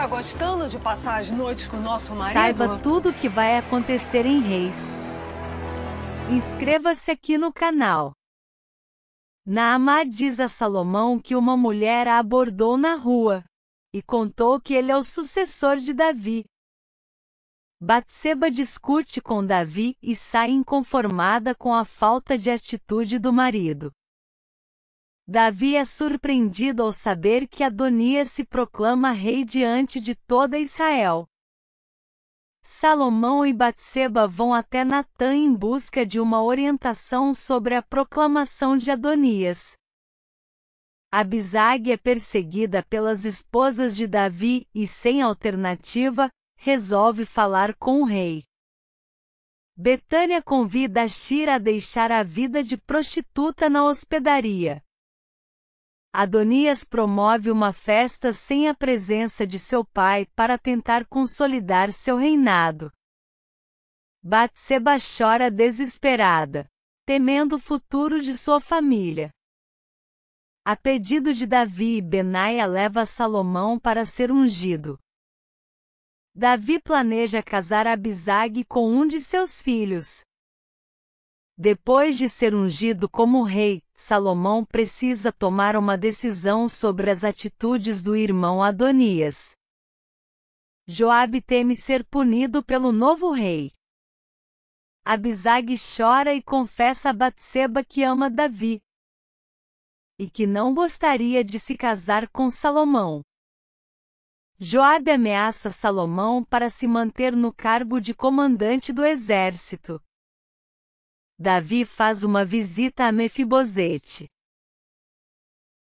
Tá gostando de passar as noites com nosso marido? Saiba tudo o que vai acontecer em Reis. Inscreva-se aqui no canal. Naamá diz a Salomão que uma mulher a abordou na rua e contou que ele é o sucessor de Davi. Batseba discute com Davi e sai inconformada com a falta de atitude do marido. Davi é surpreendido ao saber que Adonias se proclama rei diante de toda Israel. Salomão e Batseba vão até Natã em busca de uma orientação sobre a proclamação de Adonias. Abisag é perseguida pelas esposas de Davi e, sem alternativa, resolve falar com o rei. Betânia convida Shira a deixar a vida de prostituta na hospedaria. Adonias promove uma festa sem a presença de seu pai para tentar consolidar seu reinado. Batseba chora desesperada, temendo o futuro de sua família. A pedido de Davi, Benaia leva Salomão para ser ungido. Davi planeja casar Abisag com um de seus filhos. Depois de ser ungido como rei, Salomão precisa tomar uma decisão sobre as atitudes do irmão Adonias. Joabe teme ser punido pelo novo rei. Abisag chora e confessa a Batseba que ama Davi e que não gostaria de se casar com Salomão. Joabe ameaça Salomão para se manter no cargo de comandante do exército. Davi faz uma visita a Mefibosete.